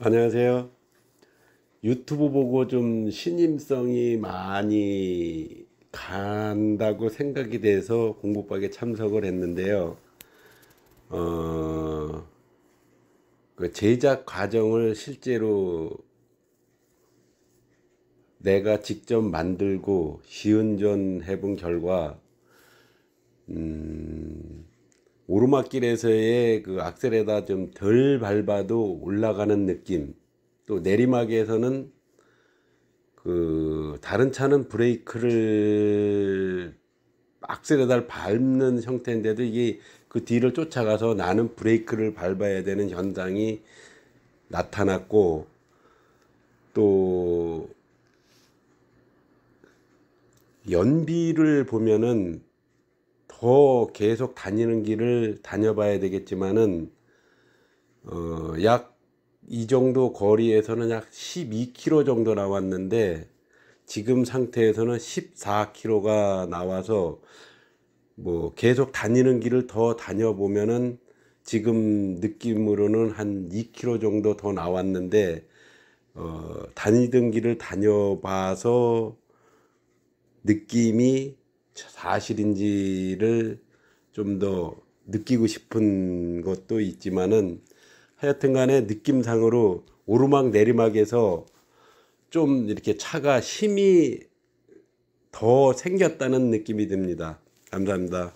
안녕하세요. 유튜브 보고 좀 신임성이 많이 간다고 생각이 돼서 공부방에 참석을 했는데요. 어, 그 제작 과정을 실제로 내가 직접 만들고 시운전 해본 결과, 음, 오르막길에서의 그 악셀에다 좀 덜 밟아도 올라가는 느낌 또 내리막에서는 그 다른 차는 브레이크를 악셀에다 밟는 형태인데도 이게 그 뒤를 쫓아가서 나는 브레이크를 밟아야 되는 현상이 나타났고 또 연비를 보면은 더 계속 다니는 길을 다녀봐야 되겠지만은 어, 약 이 정도 거리에서는 약 12km 정도 나왔는데 지금 상태에서는 14km가 나와서 뭐 계속 다니는 길을 더 다녀보면은 지금 느낌으로는 한 2km 정도 더 나왔는데 어, 다니던 길을 다녀봐서 느낌이 사실인지를 좀 더 느끼고 싶은 것도 있지만은 하여튼 간에 느낌상으로 오르막 내리막에서 좀 이렇게 차가 힘이 더 생겼다는 느낌이 듭니다. 감사합니다.